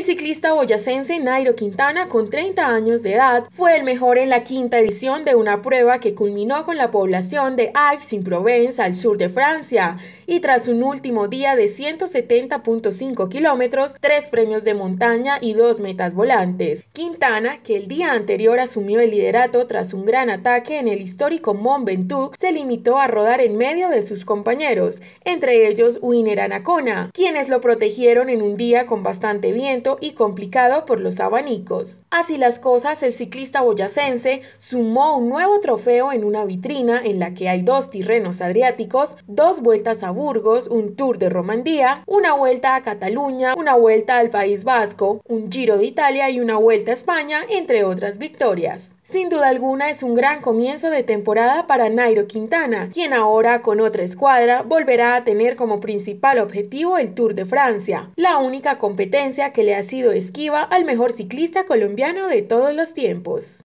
El ciclista boyacense Nairo Quintana, con 30 años de edad, fue el mejor en la quinta edición de una prueba que culminó con la población de Aix-en-Provence al sur de Francia y tras un último día de 170.5 kilómetros, tres premios de montaña y dos metas volantes. Quintana, que el día anterior asumió el liderato tras un gran ataque en el histórico Mont Ventoux, se limitó a rodar en medio de sus compañeros, entre ellos Winer Anacona, quienes lo protegieron en un día con bastante viento y complicado por los abanicos. Así las cosas, el ciclista boyacense sumó un nuevo trofeo en una vitrina en la que hay dos tirrenos adriáticos, dos vueltas a Burgos, un tour de Romandía, una vuelta a Cataluña, una vuelta al País Vasco, un giro de Italia y una vuelta a España, entre otras victorias. Sin duda alguna es un gran comienzo de temporada para Nairo Quintana, quien ahora con otra escuadra volverá a tener como principal objetivo el Tour de Francia, la única competencia que le ha ha sido esquiva al mejor ciclista colombiano de todos los tiempos.